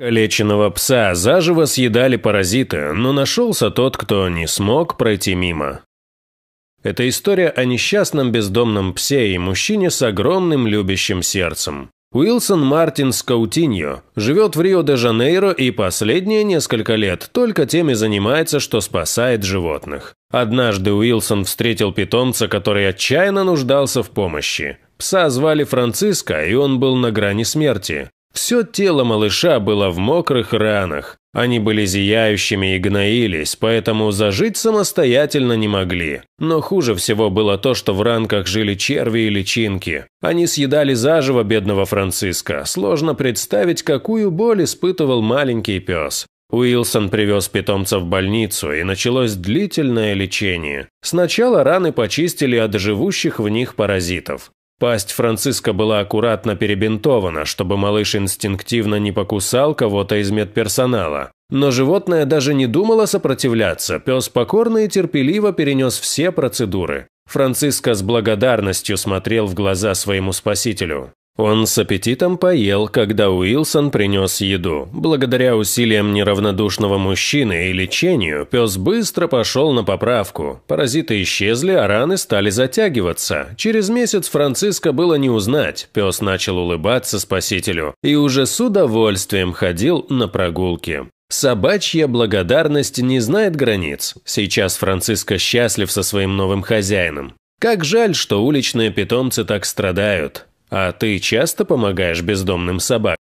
Калеченного пса заживо съедали паразиты, но нашелся тот, кто не смог пройти мимо. Это история о несчастном бездомном псе и мужчине с огромным любящим сердцем. Уилсон Мартин Скаутиньо живет в Рио-де-Жанейро и последние несколько лет только тем и занимается, что спасает животных. Однажды Уилсон встретил питомца, который отчаянно нуждался в помощи. Пса звали Франциско, и он был на грани смерти. Все тело малыша было в мокрых ранах, они были зияющими и гноились, поэтому зажить самостоятельно не могли. Но хуже всего было то, что в ранках жили черви и личинки. Они съедали заживо бедного Франциска. Сложно представить, какую боль испытывал маленький пес. Уилсон привез питомца в больницу, и началось длительное лечение. Сначала раны почистили от живущих в них паразитов. Пасть Франциска была аккуратно перебинтована, чтобы малыш инстинктивно не покусал кого-то из медперсонала. Но животное даже не думало сопротивляться, пес покорно и терпеливо перенес все процедуры. Франциска с благодарностью смотрел в глаза своему спасителю. Он с аппетитом поел, когда Уилсон принес еду. Благодаря усилиям неравнодушного мужчины и лечению, пес быстро пошел на поправку. Паразиты исчезли, а раны стали затягиваться. Через месяц Франциска было не узнать. Пес начал улыбаться спасителю и уже с удовольствием ходил на прогулки. Собачья благодарность не знает границ. Сейчас Франциско счастлив со своим новым хозяином. Как жаль, что уличные питомцы так страдают. А ты часто помогаешь бездомным собакам?